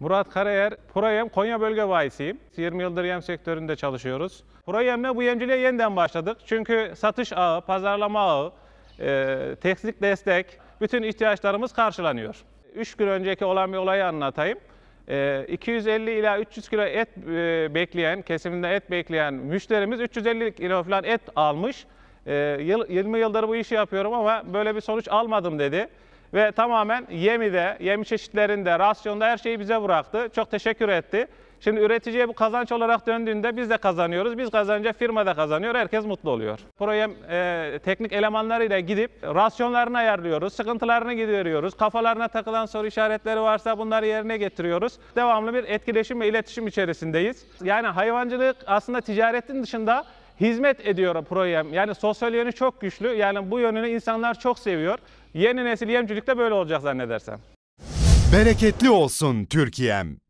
Murat Karayer, Proyem Konya Bölge Bayisiyim. 20 yıldır yem sektöründe çalışıyoruz. Proyem'le bu yemciliğe yeniden başladık. Çünkü satış ağı, pazarlama ağı, e, teknik destek, bütün ihtiyaçlarımız karşılanıyor. 3 gün önceki olan bir olayı anlatayım. E, 250 ila 300 kilo et e, bekleyen, kesiminde et bekleyen müşterimiz 350 kilo falan et almış. E, 20 yıldır bu işi yapıyorum ama böyle bir sonuç almadım dedi ve tamamen yemi de, yemi çeşitlerinde, rasyonda her şeyi bize bıraktı. Çok teşekkür etti. Şimdi üreticiye bu kazanç olarak döndüğünde biz de kazanıyoruz. Biz kazanınca firma da kazanıyor. Herkes mutlu oluyor. Proyem e, teknik elemanlarıyla gidip rasyonlarını ayarlıyoruz. Sıkıntılarını gideriyoruz. Kafalarına takılan soru işaretleri varsa bunları yerine getiriyoruz. Devamlı bir etkileşim ve iletişim içerisindeyiz. Yani hayvancılık aslında ticaretin dışında hizmet ediyor projem. Yani sosyal yönü çok güçlü. Yani bu yönünü insanlar çok seviyor. Yeni nesil yemcilikte böyle olacak zannedersem. Bereketli olsun Türkiye'm.